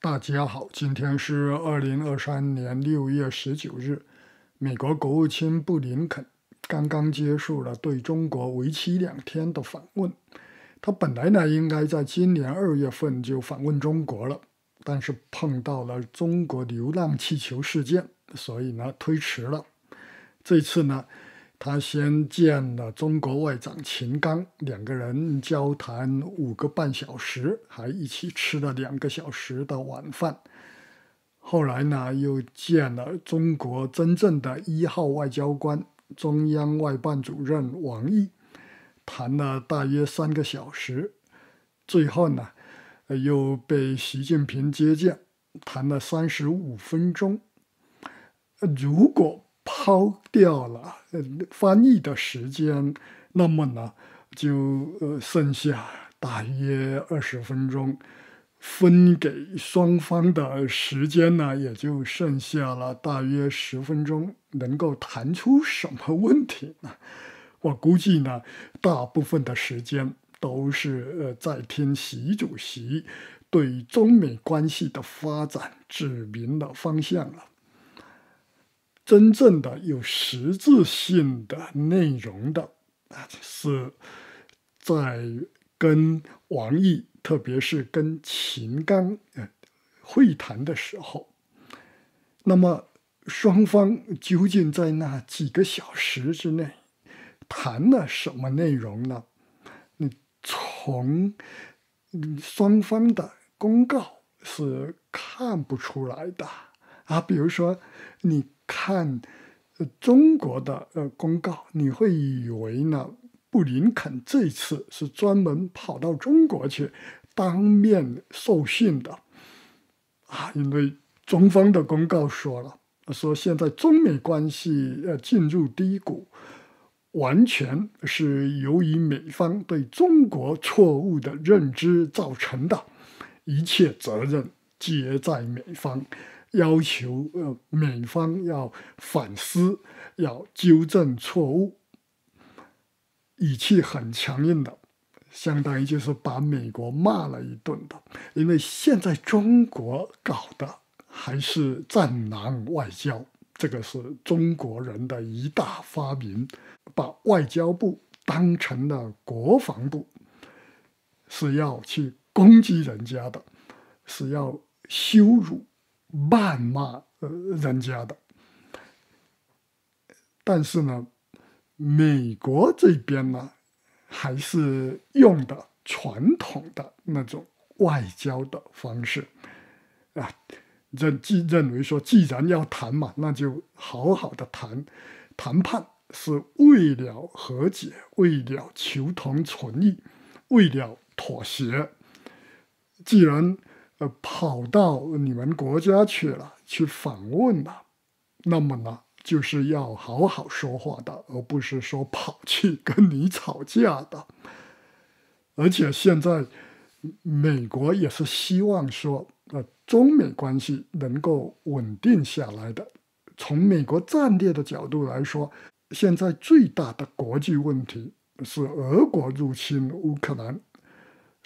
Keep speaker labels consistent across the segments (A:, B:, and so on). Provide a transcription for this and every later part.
A: 大家好，今天是二零二三年六月十九日。美国国务卿布林肯刚刚结束了对中国为期两天的访问。他本来呢应该在今年二月份就访问中国了，但是碰到了中国流浪气球事件，所以呢推迟了。这次呢。他先见了中国外长秦刚，两个人交谈五个半小时，还一起吃了两个小时的晚饭。后来呢，又见了中国真正的一号外交官、中央外办主任王毅，谈了大约三个小时。最后呢，又被习近平接见，谈了三十五分钟。如果。抛掉了翻译的时间，那么呢，就呃剩下大约二十分钟，分给双方的时间呢，也就剩下了大约十分钟，能够谈出什么问题呢？我估计呢，大部分的时间都是呃在听习主席对中美关系的发展指明了方向了。真正的有实质性的内容的啊，是在跟王毅，特别是跟秦刚呃会谈的时候。那么双方究竟在那几个小时之内谈了什么内容呢？你从双方的公告是看不出来的啊。比如说你。看中国的公告，你会以为呢？布林肯这次是专门跑到中国去当面受训的啊！因为中方的公告说了，说现在中美关系呃进入低谷，完全是由于美方对中国错误的认知造成的一切责任皆在美方。要求呃，美方要反思，要纠正错误，语气很强硬的，相当于就是把美国骂了一顿的。因为现在中国搞的还是战狼外交，这个是中国人的一大发明，把外交部当成了国防部，是要去攻击人家的，是要羞辱。谩骂人家的，但是呢，美国这边呢，还是用的传统的那种外交的方式啊，认既认为说，既然要谈嘛，那就好好的谈谈判，是为了和解，为了求同存异，为了妥协，既然。呃，跑到你们国家去了，去访问了，那么呢，就是要好好说话的，而不是说跑去跟你吵架的。而且现在，美国也是希望说，呃，中美关系能够稳定下来的。从美国战略的角度来说，现在最大的国际问题是俄国入侵乌克兰。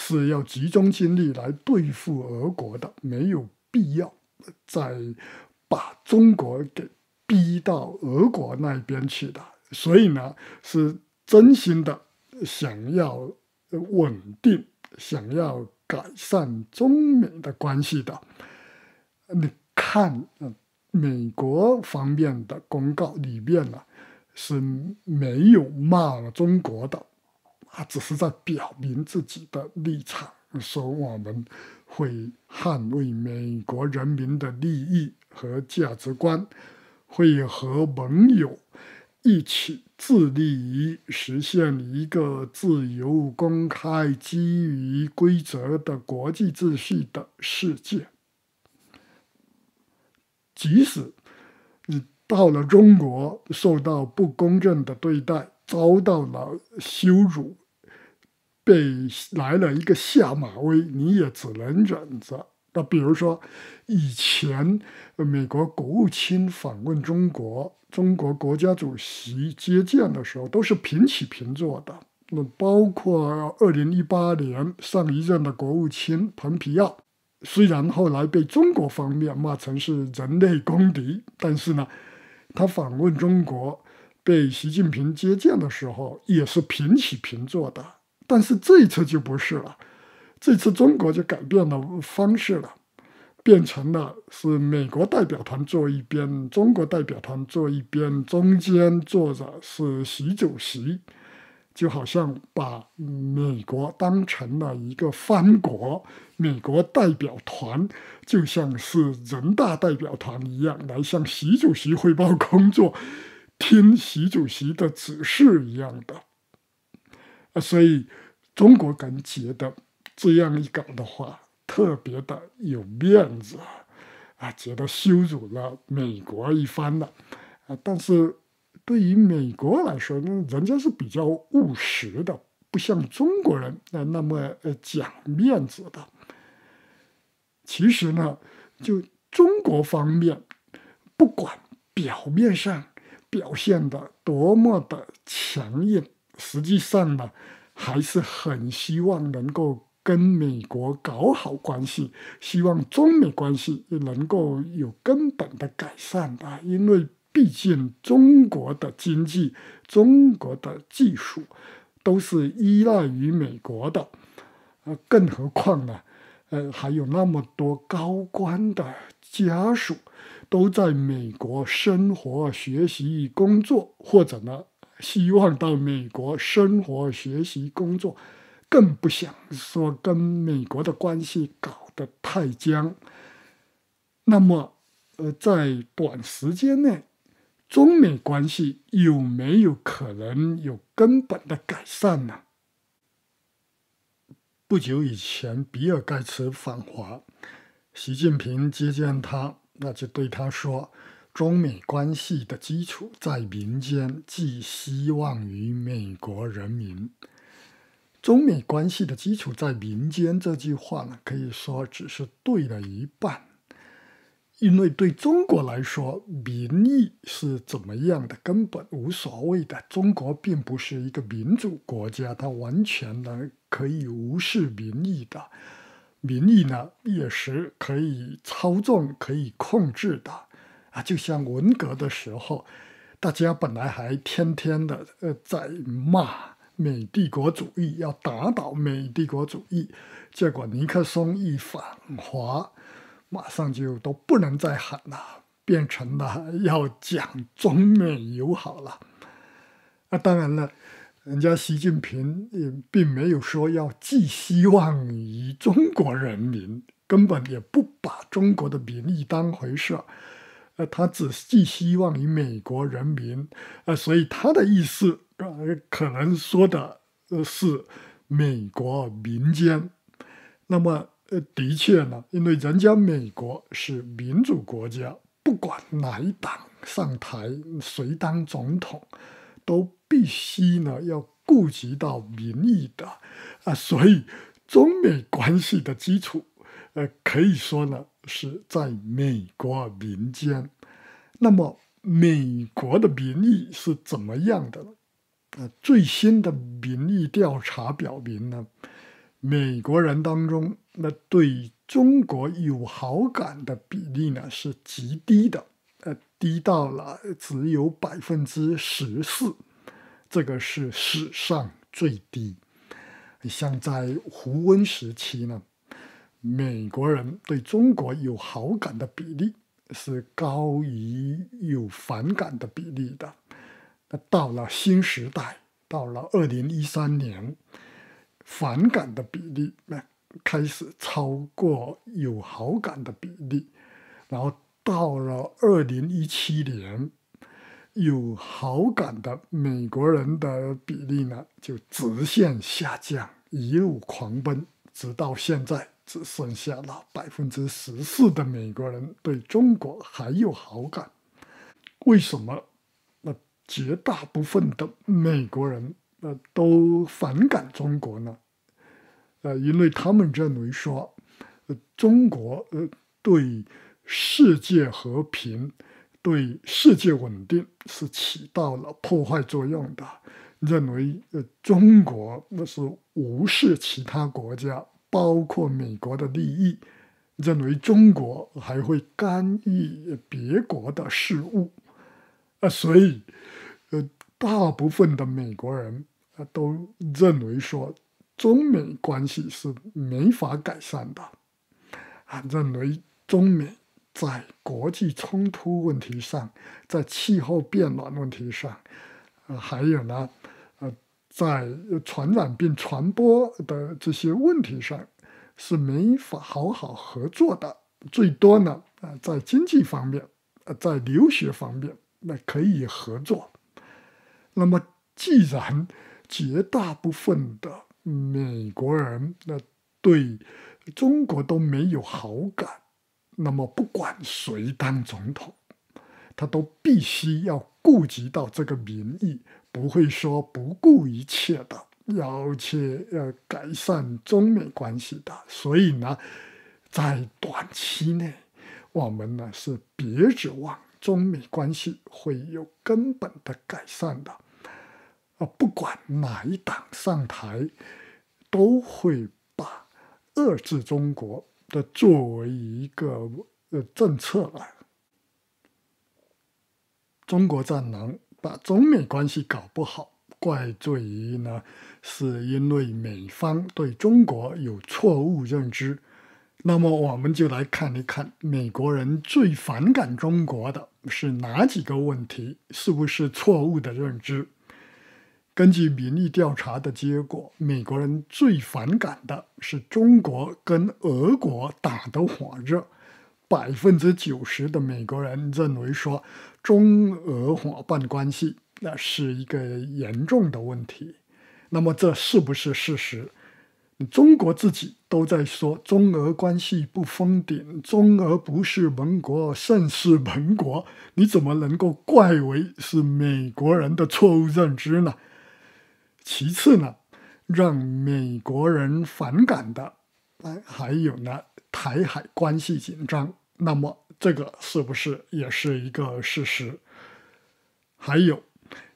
A: 是要集中精力来对付俄国的，没有必要再把中国给逼到俄国那边去的。所以呢，是真心的想要稳定、想要改善中美的关系的。你看，美国方面的公告里面呢是没有骂中国的。啊，只是在表明自己的立场，说我们会捍卫美国人民的利益和价值观，会和盟友一起致力于实现一个自由、公开、基于规则的国际秩序的世界。即使你到了中国，受到不公正的对待。遭到了羞辱，被来了一个下马威，你也只能忍着。那比如说，以前美国国务卿访问中国，中国国家主席接见的时候，都是平起平坐的。那包括二零一八年上一任的国务卿蓬皮奥，虽然后来被中国方面骂成是人类公敌，但是呢，他访问中国。被习近平接见的时候也是平起平坐的，但是这一次就不是了。这次中国就改变了方式了，变成了是美国代表团坐一边，中国代表团坐一边，中间坐着是习主席，就好像把美国当成了一个藩国，美国代表团就像是人大代表团一样来向习主席汇报工作。听习主席的指示一样的，啊，所以中国人觉得这样一搞的话，特别的有面子，啊，觉得羞辱了美国一番了，啊，但是对于美国来说，人家是比较务实的，不像中国人那那么呃讲面子的。其实呢，就中国方面，不管表面上。表现的多么的强硬，实际上呢，还是很希望能够跟美国搞好关系，希望中美关系能够有根本的改善吧。因为毕竟中国的经济、中国的技术都是依赖于美国的，呃，更何况呢，呃，还有那么多高官的家属。都在美国生活、学习、工作，或者呢，希望到美国生活、学习、工作，更不想说跟美国的关系搞得太僵。那么，呃，在短时间内，中美关系有没有可能有根本的改善呢？不久以前，比尔·盖茨访华，习近平接见他。那就对他说，中美关系的基础在民间，寄希望于美国人民。中美关系的基础在民间这句话呢，可以说只是对了一半，因为对中国来说，民意是怎么样的根本无所谓的。中国并不是一个民主国家，它完全呢可以无视民意的。民意呢也是可以操纵、可以控制的啊！就像文革的时候，大家本来还天天的呃在骂美帝国主义，要打倒美帝国主义，结果尼克松一反华，马上就都不能再喊了，变成了要讲中美友好了。啊，当然了。人家习近平也并没有说要寄希望于中国人民，根本也不把中国的民意当回事呃，他只寄希望于美国人民，呃，所以他的意思呃，可能说的呃是美国民间。那么呃，的确呢，因为人家美国是民主国家，不管哪一党上台，谁当总统。都必须呢要顾及到民意的，啊，所以中美关系的基础，呃，可以说呢是在美国民间。那么美国的民意是怎么样的呢？呃，最新的民意调查表明呢，美国人当中那对中国有好感的比例呢是极低的，呃，低到了只有百分之十四。这个是史上最低。像在胡温时期呢，美国人对中国有好感的比例是高于有反感的比例的。那到了新时代，到了二零一三年，反感的比例呢开始超过有好感的比例，然后到了二零一七年。有好感的美国人的比例呢，就直线下降，一路狂奔，直到现在只剩下那百分之十四的美国人对中国还有好感。为什么？那绝大部分的美国人呃都反感中国呢？呃，因为他们认为说，中国呃对世界和平。对世界稳定是起到了破坏作用的，认为呃中国那是无视其他国家，包括美国的利益，认为中国还会干预别国的事务，啊，所以呃大部分的美国人啊都认为说中美关系是没法改善的，啊，认为中美。在国际冲突问题上，在气候变暖问题上，呃，还有呢，呃，在传染病传播的这些问题上，是没法好好合作的。最多呢，在经济方面，呃，在留学方面，那可以合作。那么，既然绝大部分的美国人那对中国都没有好感。那么不管谁当总统，他都必须要顾及到这个民意，不会说不顾一切的要去要改善中美关系的。所以呢，在短期内，我们呢是别指望中美关系会有根本的改善的。啊，不管哪一党上台，都会把遏制中国。的作为一个呃政策来，中国战狼把中美关系搞不好，怪罪于呢，是因为美方对中国有错误认知。那么我们就来看一看，美国人最反感中国的是哪几个问题，是不是错误的认知？根据民意调查的结果，美国人最反感的是中国跟俄国打得火热。百分之九十的美国人认为说中俄伙伴关系那是一个严重的问题。那么这是不是事实？中国自己都在说中俄关系不封顶，中俄不是盟国，胜似盟国。你怎么能够怪为是美国人的错误认知呢？其次呢，让美国人反感的，哎，还有呢，台海关系紧张，那么这个是不是也是一个事实？还有，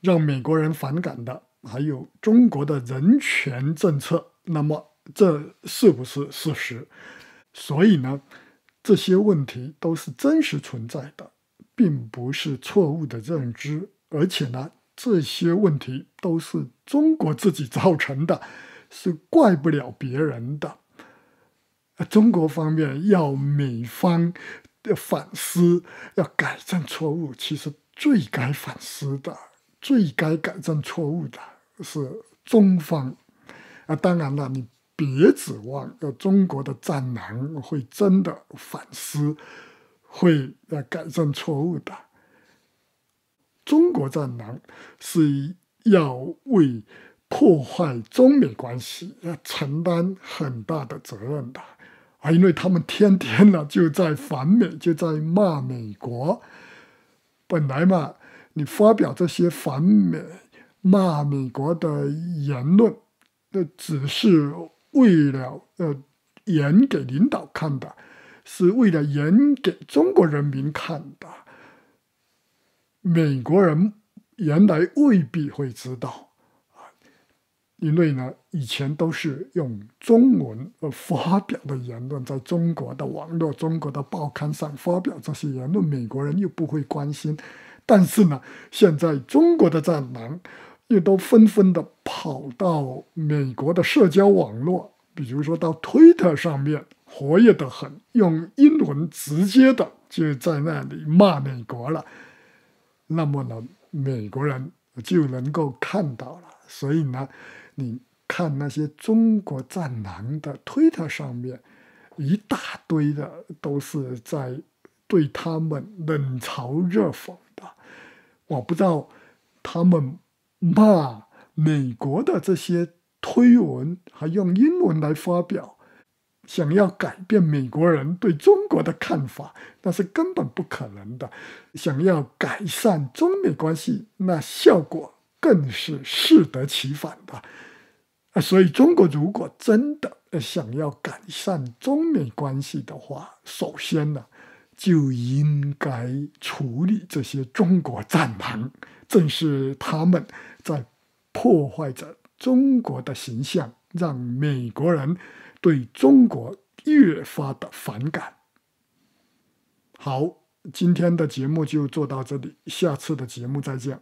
A: 让美国人反感的，还有中国的人权政策，那么这是不是事实？所以呢，这些问题都是真实存在的，并不是错误的认知，而且呢。这些问题都是中国自己造成的，是怪不了别人的。中国方面要美方反思，要改正错误。其实最该反思的、最该改正错误的是中方。啊，当然了，你别指望中国的战狼会真的反思，会要改正错误的。中国战狼是要为破坏中美关系要承担很大的责任的，啊，因为他们天天呢就在反美，就在骂美国。本来嘛，你发表这些反美、骂美国的言论，那只是为了呃演给领导看的，是为了演给中国人民看的。美国人原来未必会知道啊，因为呢，以前都是用中文而发表的言论，在中国的网络、中国的报刊上发表这些言论，美国人又不会关心。但是呢，现在中国的战狼，又都纷纷的跑到美国的社交网络，比如说到推特上面，活跃的很，用英文直接的就在那里骂美国了。那么呢，美国人就能够看到了。所以呢，你看那些中国战狼的推特上面，一大堆的都是在对他们冷嘲热讽的。我不知道他们骂美国的这些推文还用英文来发表。想要改变美国人对中国的看法，那是根本不可能的；想要改善中美关系，那效果更是适得其反的。啊，所以中国如果真的想要改善中美关系的话，首先呢，就应该处理这些中国战狼，正是他们在破坏着中国的形象，让美国人。对中国越发的反感。好，今天的节目就做到这里，下次的节目再见。